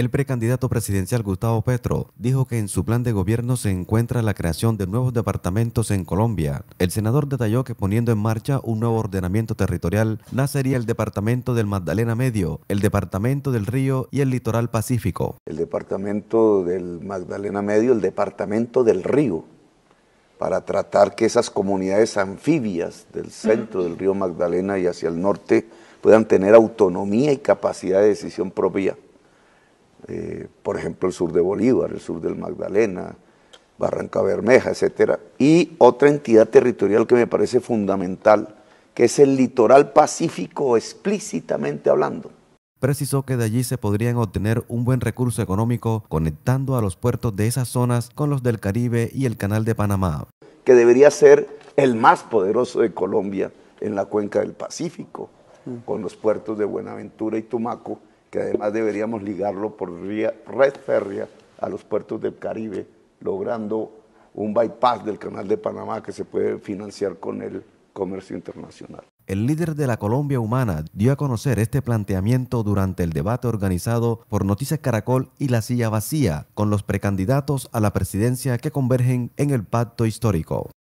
El precandidato presidencial Gustavo Petro dijo que en su plan de gobierno se encuentra la creación de nuevos departamentos en Colombia. El senador detalló que poniendo en marcha un nuevo ordenamiento territorial nacería el departamento del Magdalena Medio, el departamento del Río y el litoral pacífico. El departamento del Magdalena Medio, el departamento del Río, para tratar que esas comunidades anfibias del centro del río Magdalena y hacia el norte puedan tener autonomía y capacidad de decisión propia. Eh, por ejemplo el sur de Bolívar, el sur del Magdalena, Barranca Bermeja, etcétera, y otra entidad territorial que me parece fundamental, que es el litoral pacífico explícitamente hablando. Precisó que de allí se podrían obtener un buen recurso económico conectando a los puertos de esas zonas con los del Caribe y el Canal de Panamá. Que debería ser el más poderoso de Colombia en la cuenca del Pacífico, mm. con los puertos de Buenaventura y Tumaco, que además deberíamos ligarlo por vía, red férrea a los puertos del Caribe, logrando un bypass del Canal de Panamá que se puede financiar con el comercio internacional. El líder de la Colombia Humana dio a conocer este planteamiento durante el debate organizado por Noticias Caracol y La Silla Vacía con los precandidatos a la presidencia que convergen en el pacto histórico.